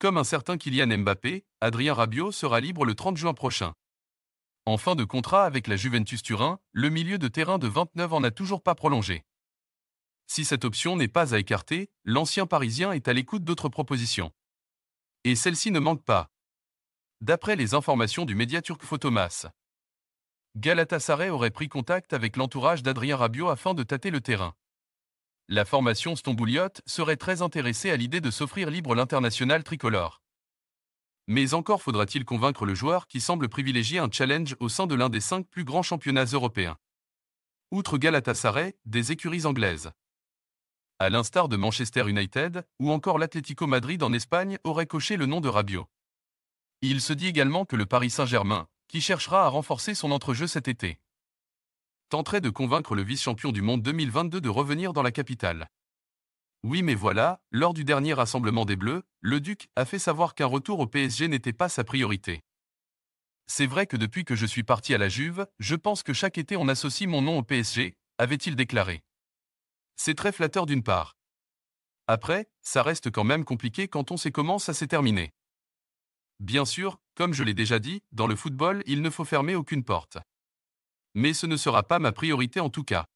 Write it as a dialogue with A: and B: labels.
A: Comme un certain Kylian Mbappé, Adrien Rabiot sera libre le 30 juin prochain. En fin de contrat avec la Juventus Turin, le milieu de terrain de 29 ans n'a toujours pas prolongé. Si cette option n'est pas à écarter, l'ancien Parisien est à l'écoute d'autres propositions. Et celle-ci ne manque pas. D'après les informations du média turc Photomas, Galatasaray aurait pris contact avec l'entourage d'Adrien Rabiot afin de tâter le terrain la formation stambouliote serait très intéressée à l'idée de s'offrir libre l'international tricolore. Mais encore faudra-t-il convaincre le joueur qui semble privilégier un challenge au sein de l'un des cinq plus grands championnats européens. Outre Galatasaray, des écuries anglaises. À l'instar de Manchester United ou encore l'Atlético Madrid en Espagne auraient coché le nom de Rabiot. Il se dit également que le Paris Saint-Germain, qui cherchera à renforcer son entrejeu cet été, tenterait de convaincre le vice-champion du monde 2022 de revenir dans la capitale. Oui mais voilà, lors du dernier rassemblement des Bleus, le Duc a fait savoir qu'un retour au PSG n'était pas sa priorité. C'est vrai que depuis que je suis parti à la Juve, je pense que chaque été on associe mon nom au PSG, avait-il déclaré. C'est très flatteur d'une part. Après, ça reste quand même compliqué quand on sait comment ça s'est terminé. Bien sûr, comme je l'ai déjà dit, dans le football, il ne faut fermer aucune porte mais ce ne sera pas ma priorité en tout cas.